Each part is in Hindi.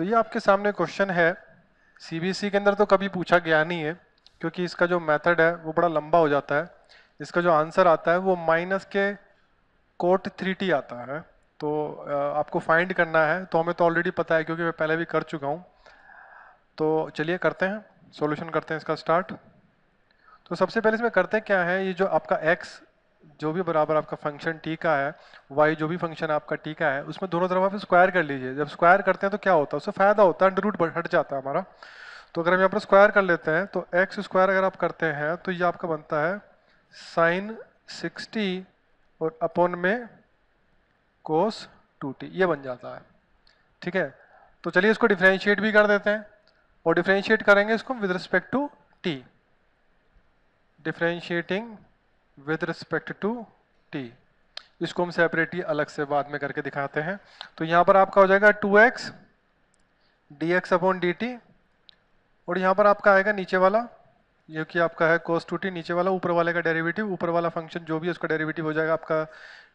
तो ये आपके सामने क्वेश्चन है सीबीएसई के अंदर तो कभी पूछा गया नहीं है क्योंकि इसका जो मेथड है वो बड़ा लंबा हो जाता है इसका जो आंसर आता है वो माइनस के कोट थ्री टी आता है तो आपको फाइंड करना है तो हमें तो ऑलरेडी पता है क्योंकि मैं पहले भी कर चुका हूँ तो चलिए करते हैं सॉल्यूशन करते हैं इसका स्टार्ट तो सबसे पहले इसमें करते क्या है ये जो आपका एक्स जो भी बराबर आपका फंक्शन टी का है वाई जो भी फंक्शन आपका टी का है उसमें दोनों तरफ आप स्क्वायर कर लीजिए जब स्क्वायर करते हैं तो क्या होता है उससे फ़ायदा होता है अंडर रूट हट जाता है हमारा तो अगर हम यहाँ पर स्क्वायर कर लेते हैं तो एक्स स्क्वायर अगर आप करते हैं तो ये आपका बनता है साइन सिक्सटी और अपोन में कोस टू टी ये बन जाता है ठीक है तो चलिए इसको डिफ्रेंशिएट भी कर देते हैं और डिफ्रेंशिएट करेंगे इसको with respect to T differentiating with respect to T इसको हम सेपरेट ही अलग से बाद में करके दिखाते हैं तो यहाँ पर आपका हो जाएगा two X D X upon D T और यहाँ पर आपका आएगा नीचे वाला जो कि आपका है कोस टू टी नीचे वाला ऊपर वाले का डेरिवेटिव ऊपर वाला फंक्शन जो भी उसका डेरिवेटिव हो जाएगा आपका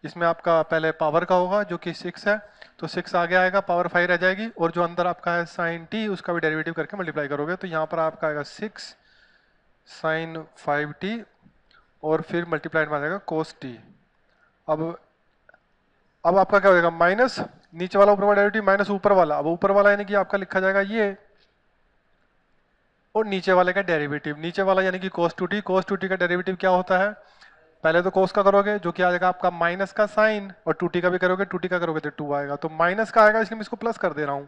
इसमें आपका पहले पावर का होगा जो कि सिक्स है तो सिक्स आगे आएगा पावर फाइव रह जाएगी और जो अंदर आपका है साइन टी उसका भी डेरिवेटिव करके मल्टीप्लाई करोगे तो यहाँ पर आपका आएगा सिक्स साइन फाइव टी और फिर मल्टीप्लाइड में आ जाएगा कोस टी अब अब आपका क्या हो जाएगा माइनस नीचे वाला ऊपर वाला डेरिवेटिव माइनस ऊपर वाला अब ऊपर वाला यानी कि आपका लिखा जाएगा ये और नीचे वाले का डेरिवेटिव नीचे वाला यानी कि cos two T cos two T का डेरिवेटिव क्या होता है पहले तो कोस का करोगे जो कि आ जाएगा आपका माइनस का साइन और टू टी का भी करोगे टू टी का करोगे तो टू आएगा तो माइनस का आएगा इसलिए मैं इसको प्लस कर दे रहा हूँ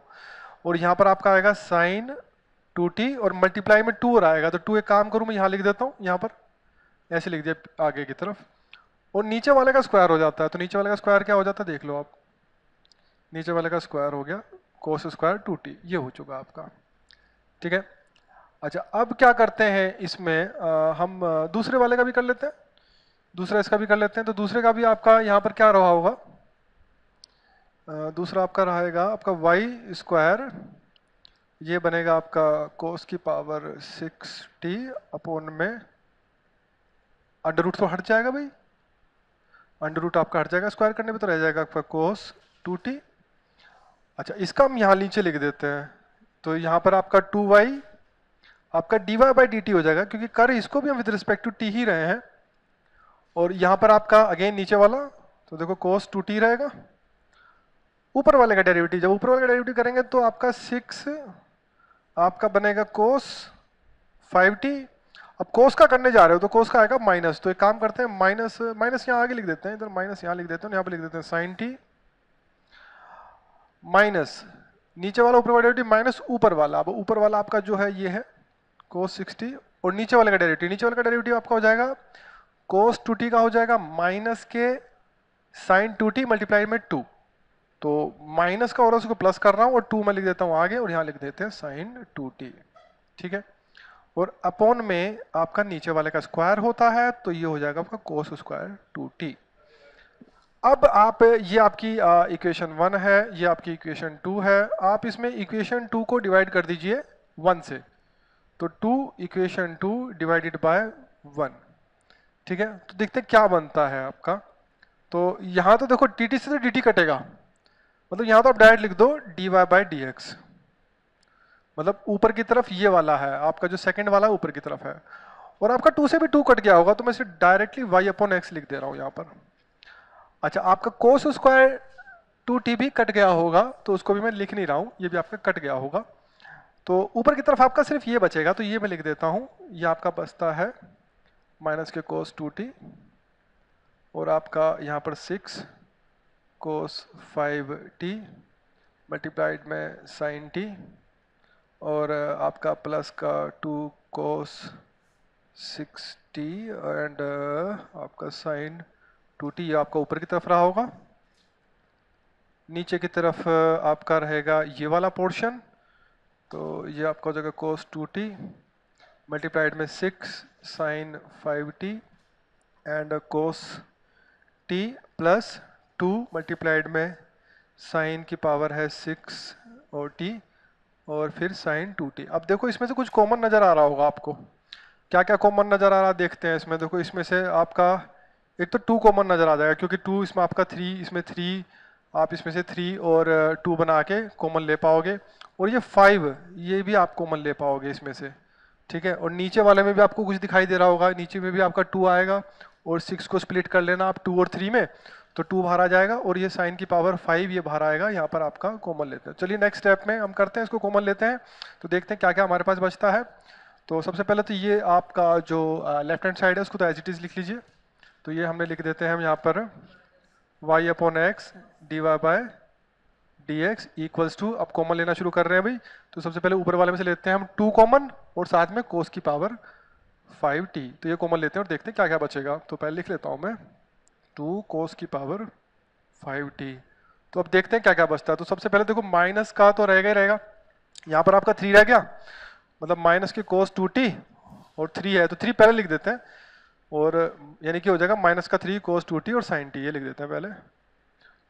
और यहाँ पर आपका आएगा साइन टू टी और मल्टीप्लाई में टू और आएगा तो टू एक काम करूँ मैं यहाँ लिख देता हूँ यहाँ पर ऐसे लिख दिया आगे की तरफ और नीचे वाले का स्क्वायर हो जाता है तो नीचे वाले का स्क्वायर क्या हो जाता है देख लो आप नीचे वाले का स्क्वायर हो गया कोस स्क्वायर टू टी ये हो चुका आपका ठीक है अच्छा अब क्या करते हैं इसमें आ, हम दूसरे वाले का भी कर लेते हैं दूसरा इसका भी कर लेते हैं तो दूसरे का भी आपका यहाँ पर क्या रहा होगा दूसरा आपका रहेगा आपका वाई स्क्वायर ये बनेगा आपका कोस की पावर सिक्स टी अपोन में अंडर रूट तो हट जाएगा भाई अंडर रूट आपका हट जाएगा स्क्वायर करने पे तो रह जाएगा आपका कोस टू टी अच्छा इसका हम यहाँ नीचे लिख देते हैं तो यहाँ पर आपका टू वाई आपका D Y by D T हो जाएगा क्योंकि कर इसको भी हम विद रिस्पेक्ट टू टी ही रहे हैं और यहाँ पर आपका अगेन नीचे वाला तो देखो कोस टू टी रहेगा ऊपर वाले का डेरिवेटिव जब ऊपर वाले का डेरिवेटिव करेंगे तो आपका सिक्स आपका बनेगा कोस फाइव टी अब कोस का करने जा रहे हो तो कोस का आएगा माइनस तो एक काम करते हैं माइनस माइनस यहाँ आगे लिख देते हैं इधर माइनस यहाँ लिख देते हैं यहाँ पर लिख देते हैं साइन टी माइनस नीचे वाला ऊपर वाला डेरेटिव माइनस ऊपर वाला अब ऊपर वाला आपका जो है ये है कोस सिक्सटी और नीचे वाले का डेरेटिव नीचे वाले का डेरेटिव आपका हो जाएगा कोस टू टी का हो जाएगा माइनस के साइन टू टी मल्टीप्लाई में टू तो माइनस का हो रहा है उसको प्लस कर रहा हूँ और टू में लिख देता हूँ आगे और यहाँ लिख देते हैं साइन टू टी ठीक है और अपॉन में आपका नीचे वाले का स्क्वायर होता है तो ये हो जाएगा आपका कोस स्क्वायर टू टी अब आप ये आपकी इक्वेशन वन है ये आपकी इक्वेशन टू है आप इसमें इक्वेशन टू को डिवाइड कर दीजिए वन से तो two equation two divided by one ठीक है तो देखते क्या बनता है आपका तो यहाँ तो देखो टी से तो डी कटेगा मतलब यहाँ तो आप डायरेक्ट लिख दो D Y by D X मतलब ऊपर की तरफ ये वाला है आपका जो सेकंड वाला ऊपर की तरफ है और आपका टू से भी टू कट गया होगा तो मैं सिर्फ डायरेक्टली वाई अपॉन एक्स लिख दे रहा हूँ यहाँ पर अच्छा आपका कोस स्क्वायर टू टी भी कट गया होगा तो उसको भी मैं लिख नहीं रहा हूँ ये भी आपका कट गया होगा तो ऊपर की तरफ आपका सिर्फ ये बचेगा तो ये मैं लिख देता हूँ ये आपका बचता है माइनस के कोस टू टी और आपका यहाँ पर six cos five T multiplied में साइन टी और आपका प्लस का two cos sixty and uh, आपका साइन टू टी आपका ऊपर की तरफ रहा होगा नीचे की तरफ uh, आपका रहेगा ये वाला पोर्शन तो ये आपका हो जाएगा कोस टू टी मल्टीप्लाइड में six sine five T and cos T plus two multiplied में साइन की पावर है सिक्स और टी और फिर साइन टू टी अब देखो इसमें से कुछ कॉमन नज़र आ रहा होगा आपको क्या क्या कॉमन नज़र आ रहा देखते हैं इसमें देखो इसमें से आपका एक तो टू कॉमन नज़र आ जाएगा क्योंकि टू इसमें आपका थ्री इसमें थ्री आप इसमें से थ्री और टू बना के कॉमन ले पाओगे और ये फाइव ये भी आप कॉमन ले पाओगे इसमें से ठीक है और नीचे वाले में भी आपको कुछ दिखाई दे रहा होगा नीचे में भी आपका टू आएगा और सिक्स को स्प्लिट कर लेना आप टू और थ्री में तो टू बाहर आ जाएगा और ये साइन की पावर फाइव ये बाहर आएगा यहाँ पर आपका कॉमन लेते हैं चलिए नेक्स्ट स्टेप में हम करते हैं इसको कॉमन लेते हैं तो देखते हैं क्या क्या हमारे पास बचता है तो सबसे पहले तो ये आपका जो लेफ्ट हैंड साइड है उसको तो एज इट इज़ लिख लीजिए तो ये हमने लिख देते हैं हम यहाँ पर Y upon X D Y by D X equals to अब कॉमन लेना शुरू कर रहे हैं भाई तो सबसे पहले ऊपर वाले में से लेते हैं हम टू कॉमन और साथ में कोस की पावर फाइव टी तो ये कॉमन लेते हैं और देखते हैं क्या क्या बचेगा तो पहले लिख लेता हूँ मैं टू कोस की पावर फाइव टी तो अब देखते हैं क्या क्या बचता है तो सबसे पहले देखो माइनस का तो रहेगा ही रहेगा यहाँ पर आपका थ्री रह गया मतलब माइनस के कोस टू टी और थ्री है तो थ्री पहले लिख देते हैं और यानी कि हो जाएगा माइनस का थ्री कोस टू टी और साइन टी ये लिख देते हैं पहले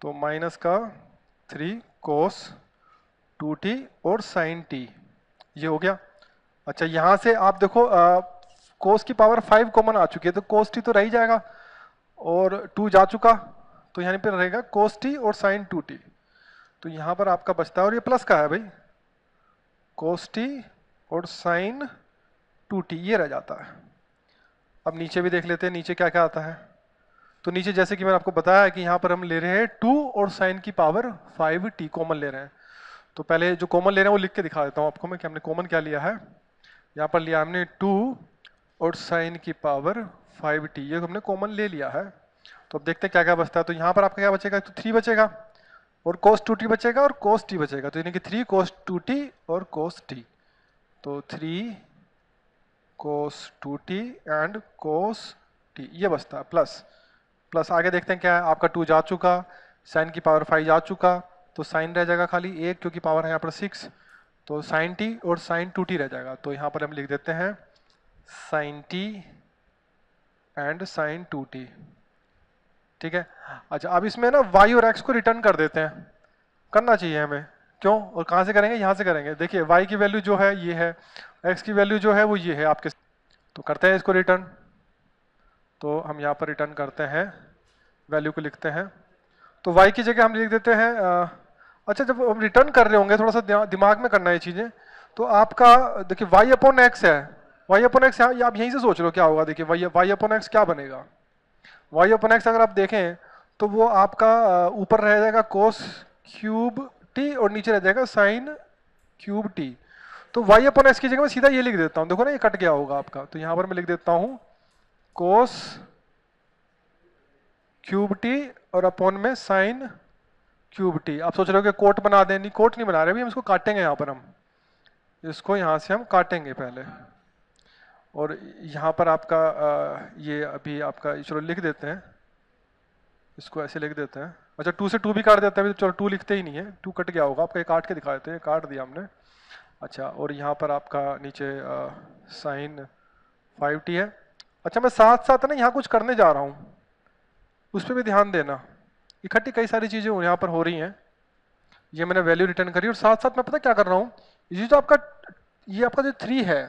तो माइनस का थ्री कोस टू टी और साइन टी ये हो गया अच्छा यहाँ से आप देखो कोस की पावर फाइव कॉमन आ चुकी है तो कोस टी तो रह ही जाएगा और टू जा चुका तो यहाँ पर रहेगा कोस टी और साइन टू टी तो यहाँ पर आपका बचता है और ये प्लस का है भाई कोस टी और साइन टू टी ये रह जाता है अब नीचे भी देख लेते हैं नीचे क्या क्या आता है तो नीचे जैसे कि मैंने आपको बताया कि यहाँ पर हम ले रहे हैं टू और साइन की पावर फाइव टी कॉमन ले रहे हैं तो पहले जो कॉमन ले रहे हैं वो लिख के दिखा देता हूँ आपको मैं कि हमने कॉमन क्या लिया है यहाँ पर लिया हमने टू और साइन की पावर फाइव टी ये हमने कॉमन ले लिया है तो अब देखते हैं क्या क्या बचता है तो यहाँ पर आपका क्या बचेगा तो थ्री बचेगा और कोस टू टी बचेगा और कोस टी बचेगा तो यानी कि थ्री कोस टू टी और कोस टी तो three cos two T and cos T ये बचता है प्लस प्लस आगे देखते हैं क्या है आपका टू जा चुका साइन की पावर फाइव जा चुका तो साइन रह जाएगा खाली एक क्योंकि पावर है यहाँ पर सिक्स तो साइन टी और साइन टू टी रह जाएगा तो यहाँ पर हम लिख देते हैं sine T and sine two T ठीक है अच्छा अब इसमें ना वाई और एक्स को रिटर्न कर देते हैं करना चाहिए हमें क्यों और कहाँ से करेंगे यहाँ से करेंगे देखिए वाई की वैल्यू जो है ये है एक्स की वैल्यू जो है वो ये है आपके तो करते हैं इसको रिटर्न तो हम यहाँ पर रिटर्न करते हैं वैल्यू को लिखते हैं तो वाई की जगह हम लिख देते हैं अच्छा जब हम रिटर्न कर रहे होंगे थोड़ा सा दिमाग में करना है चीज़ें तो आपका देखिए वाई अपॉन एक्स है वाई अपन एक्स आप यहीं से सोच रहे हो क्या होगा देखिए वाई वाई अपन एक्स क्या बनेगा वाई अपन एक्स अगर आप देखें तो वो आपका ऊपर रह जाएगा कोस क्यूब टी और नीचे रह जाएगा साइन क्यूब टी तो वाई अपन एक्स की जगह मैं सीधा ये लिख देता हूँ देखो ना ये कट गया होगा आपका तो यहाँ पर मैं लिख देता हूँ कोस क्यूब टी और अपॉन में साइन क्यूब टी आप सोच रहे हो कि कोट बना दें नहीं कोट नहीं बना रहे अभी हम इसको काटेंगे यहाँ पर हम इसको यहाँ से हम काटेंगे पहले और यहाँ पर आपका ये अभी आपका चलो लिख देते हैं इसको ऐसे लिख देते हैं अच्छा टू से टू भी काट देते हैं चलो टू लिखते ही नहीं है टू कट गया होगा आपका एक काट के दिखा देते हैं काट दिया हमने अच्छा और यहाँ पर आपका नीचे साइन फाइव टी है अच्छा मैं साथ साथ ना यहाँ कुछ करने जा रहा हूँ उस पर भी ध्यान देना इकट्ठी कई सारी चीज़ें यहाँ पर हो रही हैं ये मैंने वैल्यू रिटर्न करी और साथ साथ मैं पता क्या कर रहा हूँ ये जो आपका ये आपका जो थ्री है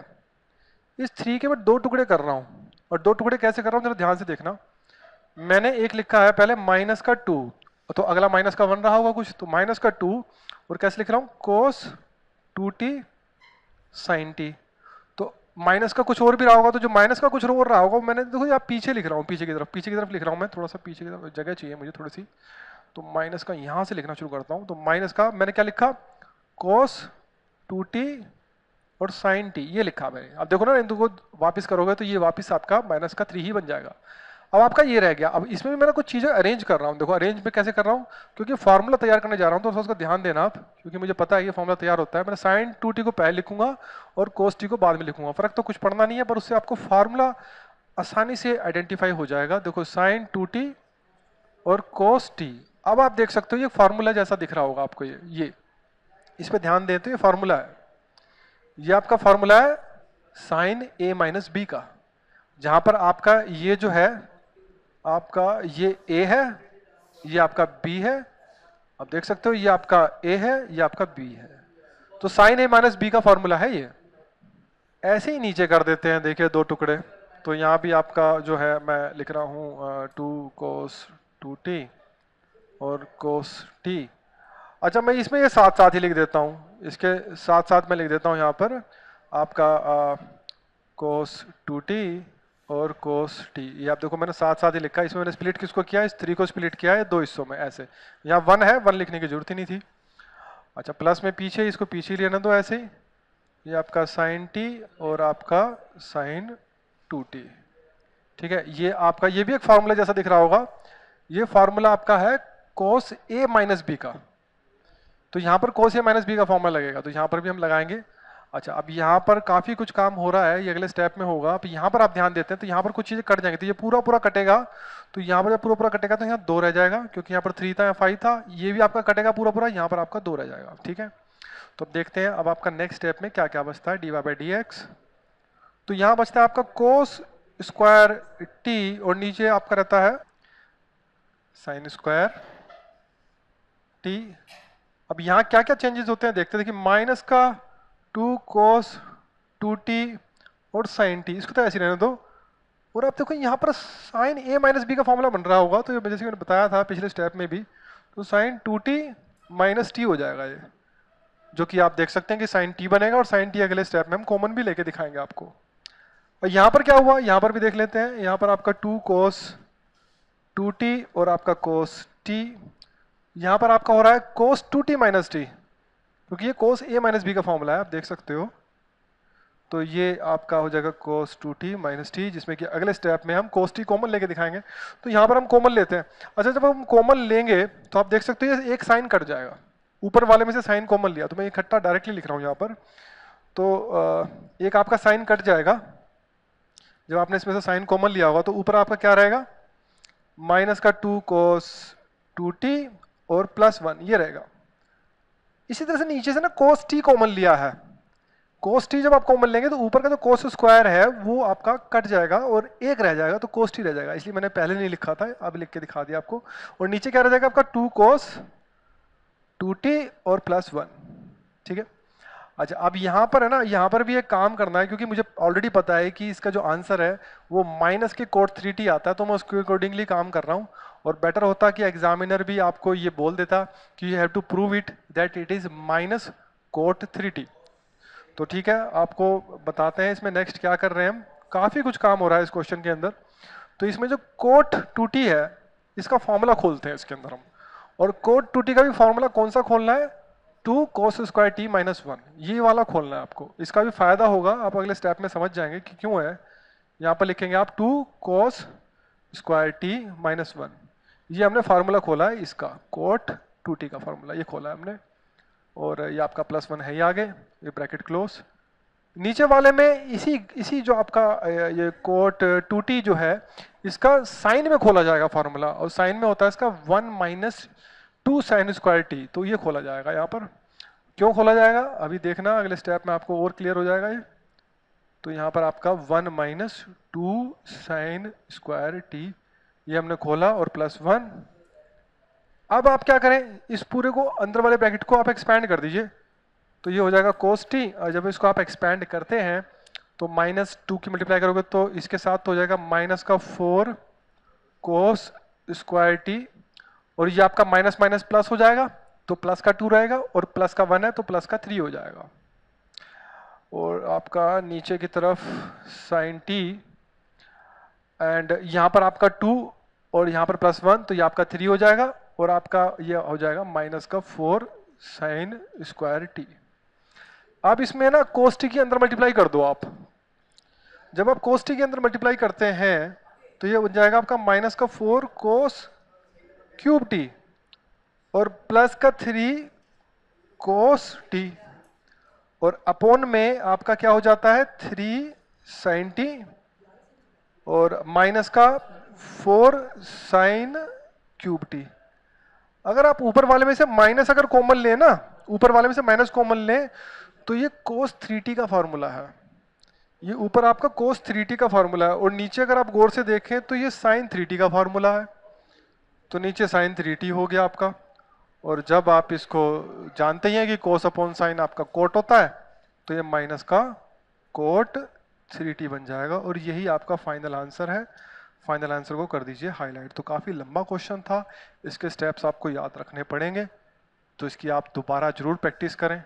इस थ्री के मैं दो टुकड़े कर रहा हूँ और दो टुकड़े कैसे कर रहा हूँ जरा ध्यान से देखना मैंने एक लिखा है पहले माइनस का टू तो अगला माइनस का वन रहा होगा कुछ तो माइनस का टू और कैसे लिख रहा हूँ cos two T sine T तो माइनस का कुछ और भी रहा होगा तो जो माइनस का कुछ और रहा होगा मैंने देखो यहाँ पीछे लिख रहा हूँ पीछे की तरफ पीछे की तरफ लिख रहा हूँ मैं थोड़ा सा पीछे की तरफ जगह चाहिए मुझे थोड़ी सी तो माइनस का यहाँ से लिखना शुरू करता हूँ तो माइनस का मैंने क्या लिखा कोस टू टी और साइन टी ये लिखा मैंने अब देखो ना इन को वापस करोगे तो ये वापस आपका माइनस का थ्री ही बन जाएगा अब आपका ये रह गया अब इसमें भी मैंने कुछ चीज़ें अरेंज कर रहा हूँ देखो अरेंज में कैसे कर रहा हूँ क्योंकि फार्मूला तैयार करने जा रहा हूँ तो उसका ध्यान देना आप क्योंकि मुझे पता है ये फार्मूला तैयार होता है मैं साइन टू टी को पहले लिखूंगा और कोस टी को बाद में लिखूंगा फर्क तो कुछ पढ़ना नहीं है पर उससे आपको फार्मूला आसानी से आइडेंटिफाई हो जाएगा देखो साइन टू टी और कोस टी अब आप देख सकते हो ये फार्मूला जैसा दिख रहा होगा आपको ये ये इस पर ध्यान देते तो ये फार्मूला है ये आपका फॉर्मूला है साइन ए माइनस बी का जहां पर आपका ये जो है आपका ये ए है ये आपका बी है आप देख सकते हो ये आपका ए है ये आपका बी है तो साइन ए माइनस बी का फॉर्मूला है ये ऐसे ही नीचे कर देते हैं देखिए दो टुकड़े तो यहाँ भी आपका जो है मैं लिख रहा हूँ टू कोस टू टी और कोस टी अच्छा मैं इसमें ये साथ साथ ही लिख देता हूँ इसके साथ साथ मैं लिख देता हूँ यहाँ पर आपका कोस टू टी और कोस टी ये आप देखो मैंने साथ साथ ही लिखा इसमें मैंने स्प्लिट किसको किया है इस थ्री को स्प्लिट किया है दो हिस्सों में ऐसे यहाँ वन है वन लिखने की जरूरत ही नहीं थी अच्छा प्लस में पीछे इसको पीछे लेना दो ऐसे ही ये आपका साइन टी और आपका साइन टू टी ठीक है ये आपका ये भी एक फार्मूला जैसा दिख रहा होगा ये फार्मूला आपका है कोस ए माइनस बी का तो यहाँ पर कोस से माइनस बी का फॉर्मूला लगेगा तो यहाँ पर भी हम लगाएंगे अच्छा अब यहाँ पर काफ़ी कुछ काम हो रहा है ये अगले स्टेप में होगा अब यहाँ पर आप ध्यान देते हैं तो यहाँ पर कुछ चीज़ें कट जाएंगी तो ये पूरा पूरा कटेगा तो यहाँ पर जब पूरा पूरा कटेगा तो यहाँ दो रह जाएगा क्योंकि यहाँ पर थ्री था या फाइव था ये भी आपका कटेगा पूरा पूरा यहाँ पर आपका दो रह जाएगा ठीक है तो अब देखते हैं अब आपका नेक्स्ट स्टेप में क्या क्या बचता है D Y by D X तो यहाँ बचता है आपका कोस स्क्वायर टी और नीचे आपका रहता है साइन स्क्वायर टी अब यहाँ क्या क्या चेंजेस होते हैं देखते देखिए माइनस का टू कोस टू टी और साइन टी इसको तो ऐसे रहने दो और अब देखो यहाँ पर साइन ए माइनस बी का फॉर्मूला बन रहा होगा तो ये जैसे मैंने बताया था पिछले स्टेप में भी तो sine two T minus T हो जाएगा ये जो कि आप देख सकते हैं कि साइन टी बनेगा और साइन टी अगले स्टेप में हम कॉमन भी लेके दिखाएंगे आपको और यहाँ पर क्या हुआ यहाँ पर भी देख लेते हैं यहाँ पर आपका टू कोस टू टी और आपका कोस टी यहाँ पर आपका हो रहा है cos two T minus T क्योंकि ये कोस ए माइनस बी का फॉर्मूला है आप देख सकते हो तो ये आपका हो जाएगा cos two T minus T जिसमें कि अगले स्टेप में हम कोस टी कॉमन लेके दिखाएंगे तो यहाँ पर हम कॉमन लेते हैं अच्छा जब हम कॉमन लेंगे तो आप देख सकते हो ये एक साइन कट जाएगा ऊपर वाले में से साइन कॉमन लिया तो मैं इकट्ठा डायरेक्टली लिख रहा हूँ यहाँ पर तो एक आपका साइन कट जाएगा जब आपने इसमें से साइन कॉमन लिया होगा तो ऊपर आपका क्या रहेगा माइनस का टू कोस टू टी और प्लस वन ये रहेगा इसी तरह से नीचे से ना कोस टी कॉमन लिया है कोस टी जब आप कॉमन लेंगे तो ऊपर का जो कोस स्क्वायर है वो आपका कट जाएगा और एक रह जाएगा तो कोस टी रह जाएगा इसलिए मैंने पहले नहीं लिखा था अब लिख के दिखा दिया आपको और नीचे क्या रह जाएगा आपका टू कोस टू टी और प्लस वन ठीक है अच्छा अब यहाँ पर है ना यहाँ पर भी एक काम करना है क्योंकि मुझे ऑलरेडी पता है कि इसका जो आंसर है वो माइनस के कोट थ्री टी आता है तो मैं उसके अकॉर्डिंगली काम कर रहा हूँ और बेटर होता कि एग्जामिनर भी आपको ये बोल देता कि you have to prove it that it is minus cot three T तो ठीक है आपको बताते हैं इसमें नेक्स्ट क्या कर रहे हैं हम काफ़ी कुछ काम हो रहा है इस क्वेश्चन के अंदर तो इसमें जो कोट टूटी है इसका फॉर्मूला खोलते हैं इसके अंदर हम और कोट टूटी का भी फॉर्मूला कौन सा खोलना है two cos square T minus one ये वाला खोलना है आपको इसका भी फायदा होगा आप अगले स्टेप में समझ जाएंगे कि क्यों है यहाँ पर लिखेंगे आप two cos square T minus one ये हमने फार्मूला खोला है इसका कोट टू टी का फार्मूला ये खोला है हमने और ये आपका प्लस वन है ही आगे ये ब्रैकेट क्लोज नीचे वाले में इसी इसी जो आपका ये कोट टू टी जो है इसका साइन में खोला जाएगा फार्मूला और साइन में होता है इसका one minus two sine square T तो ये खोला जाएगा यहाँ पर क्यों खोला जाएगा अभी देखना अगले स्टेप में आपको और क्लियर हो जाएगा ये तो यहाँ पर आपका one minus two sine square T ये हमने खोला और प्लस वन अब आप क्या करें इस पूरे को अंदर वाले ब्रैकेट को आप एक्सपैंड कर दीजिए तो ये हो जाएगा कोस टी और जब इसको आप एक्सपैंड करते हैं तो माइनस टू की मल्टीप्लाई करोगे तो इसके साथ हो जाएगा माइनस का फोर कोस स्क्वायर टी और ये आपका माइनस माइनस प्लस हो जाएगा तो प्लस का टू रहेगा और प्लस का वन है तो प्लस का थ्री हो जाएगा और आपका नीचे की तरफ साइन टी एंड यहाँ पर आपका टू और यहाँ पर प्लस वन तो ये आपका थ्री हो जाएगा और आपका ये हो जाएगा माइनस का फोर साइन स्क्वायर टी आप इसमें ना कोस्टी के अंदर मल्टीप्लाई कर दो आप जब आप कोस्टी के अंदर मल्टीप्लाई करते हैं तो ये हो जाएगा आपका माइनस का फोर कोस क्यूब टी और प्लस का थ्री कोस टी और अपोन में आपका क्या हो जाता है थ्री साइन टी और माइनस का फोर साइन क्यूब टी अगर आप ऊपर वाले में से माइनस अगर कॉमन लें ना ऊपर वाले में से माइनस कॉमन लें तो ये कोस थ्री टी का फार्मूला है ये ऊपर आपका कोस थ्री टी का फार्मूला है और नीचे अगर आप गौर से देखें तो ये साइन थ्री टी का फार्मूला है तो नीचे साइन थ्री टी हो गया आपका और जब आप इसको जानते ही हैं कि कोस अपॉन साइन आपका कोट होता है तो ये माइनस का कोट थ्री टी बन जाएगा और यही आपका फाइनल आंसर है फाइनल आंसर को कर दीजिए हाईलाइट तो काफ़ी लंबा क्वेश्चन था इसके स्टेप्स आपको याद रखने पड़ेंगे तो इसकी आप दोबारा ज़रूर प्रैक्टिस करें